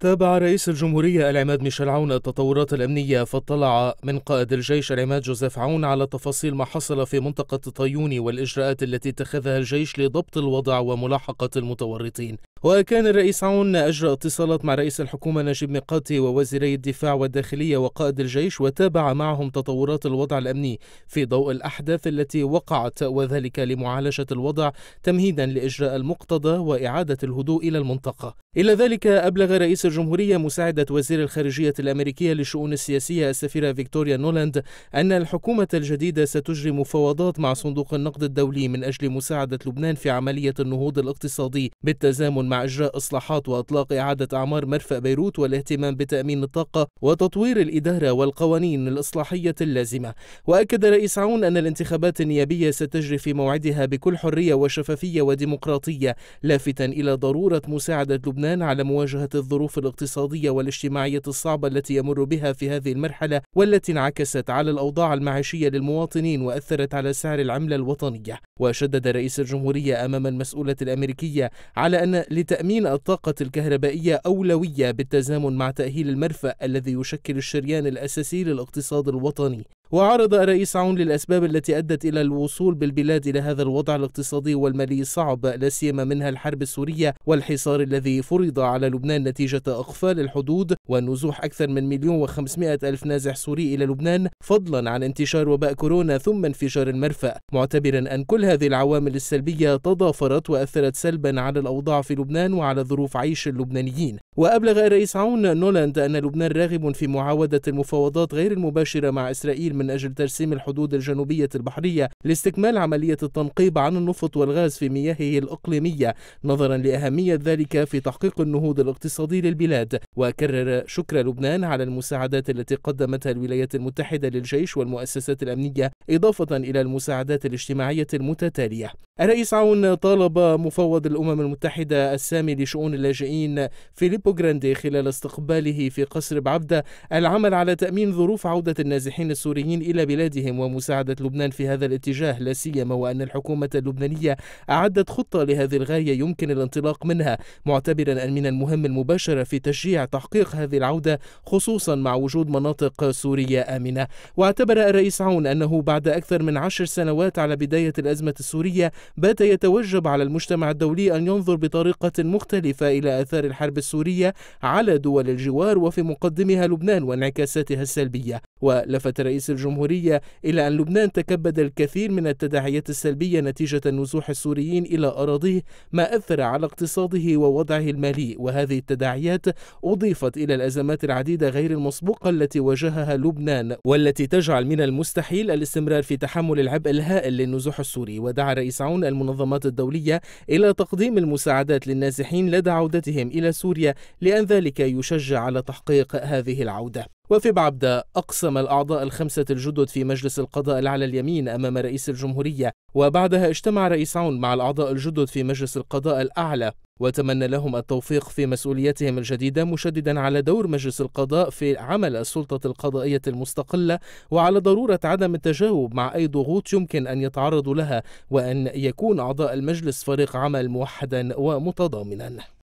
تابع رئيس الجمهورية العماد ميشيل عون التطورات الأمنية فاطلع من قائد الجيش العماد جوزيف عون على تفاصيل ما حصل في منطقة طيوني والإجراءات التي اتخذها الجيش لضبط الوضع وملاحقة المتورطين وكان الرئيس عون أجرى اتصالات مع رئيس الحكومة نجيب ميقاتي ووزيري الدفاع والداخلية وقائد الجيش وتابع معهم تطورات الوضع الأمني في ضوء الأحداث التي وقعت وذلك لمعالجة الوضع تمهيدا لإجراء المقتضى وإعادة الهدوء إلى المنطقة إلى ذلك أبلغ رئيس الجمهورية مساعدة وزير الخارجية الأمريكية للشؤون السياسية السفيرة فيكتوريا نولاند أن الحكومة الجديدة ستجري مفاوضات مع صندوق النقد الدولي من أجل مساعدة لبنان في عملية النهوض الاقتصادي بالتزامن مع إجراء إصلاحات وإطلاق إعادة أعمار مرفأ بيروت والاهتمام بتأمين الطاقة وتطوير الإدارة والقوانين الإصلاحية اللازمة وأكد رئيس عون أن الانتخابات النيابية ستجري في موعدها بكل حرية وشفافية وديمقراطية لافتا إلى ضرورة مساعدة لبنان على مواجهة الظروف الاقتصادية والاجتماعية الصعبة التي يمر بها في هذه المرحلة والتي انعكست على الأوضاع المعيشية للمواطنين وأثرت على سعر العملة الوطنية وشدد رئيس الجمهورية أمام المسؤولة الأمريكية على أن لتأمين الطاقة الكهربائية أولوية بالتزامن مع تأهيل المرفأ الذي يشكل الشريان الأساسي للاقتصاد الوطني وعرض رئيس عون للأسباب التي أدت إلى الوصول بالبلاد إلى هذا الوضع الاقتصادي والمالي الصعب لا سيما منها الحرب السورية والحصار الذي فرض على لبنان نتيجة أقفال الحدود ونزوح أكثر من مليون وخمسمائة ألف نازح سوري إلى لبنان فضلا عن انتشار وباء كورونا ثم انفجار المرفأ معتبرا أن كل هذه العوامل السلبية تضافرت وأثرت سلبا على الأوضاع في لبنان وعلى ظروف عيش اللبنانيين وأبلغ رئيس عون نولاند أن لبنان راغب في معاودة المفاوضات غير المباشرة مع إسرائيل من أجل ترسيم الحدود الجنوبية البحرية لاستكمال عملية التنقيب عن النفط والغاز في مياهه الإقليمية نظرا لأهمية ذلك في تحقيق النهوض الاقتصادي للبلاد وكرر شكر لبنان على المساعدات التي قدمتها الولايات المتحدة للجيش والمؤسسات الأمنية إضافة إلى المساعدات الاجتماعية المتتالية الرئيس عون طالب مفوض الأمم المتحدة السامي لشؤون اللاجئين فيليبو جراندي خلال استقباله في قصر بعبدة العمل على تأمين ظروف عودة النازحين السوريين إلى بلادهم ومساعدة لبنان في هذا الاتجاه لا سيما وأن الحكومة اللبنانية أعدت خطة لهذه الغاية يمكن الانطلاق منها معتبرا أن من المهم المباشرة في تشجيع تحقيق هذه العودة خصوصا مع وجود مناطق سورية آمنة واعتبر الرئيس عون أنه بعد أكثر من عشر سنوات على بداية الأزمة السورية بات يتوجب على المجتمع الدولي أن ينظر بطريقة مختلفة إلى آثار الحرب السورية على دول الجوار وفي مقدمها لبنان وانعكاساتها السلبية ولفت رئيس الجمهورية إلى أن لبنان تكبد الكثير من التداعيات السلبية نتيجة نزوح السوريين إلى أراضيه ما أثر على اقتصاده ووضعه المالي وهذه التداعيات أضيفت إلى الأزمات العديدة غير المسبوقة التي واجهها لبنان والتي تجعل من المستحيل الاستمرار في تحمل العبء الهائل للنزوح السوري ودعا رئيس عون تسعون المنظمات الدولية إلى تقديم المساعدات للنازحين لدى عودتهم إلى سوريا لأن ذلك يشجع على تحقيق هذه العودة وفي بعبدة أقسم الأعضاء الخمسة الجدد في مجلس القضاء الأعلى اليمين أمام رئيس الجمهورية وبعدها اجتمع رئيس عون مع الأعضاء الجدد في مجلس القضاء الأعلى وتمنى لهم التوفيق في مسؤوليتهم الجديدة مشددا على دور مجلس القضاء في عمل السلطة القضائية المستقلة وعلى ضرورة عدم التجاوب مع أي ضغوط يمكن أن يتعرضوا لها وأن يكون أعضاء المجلس فريق عمل موحدا ومتضامنا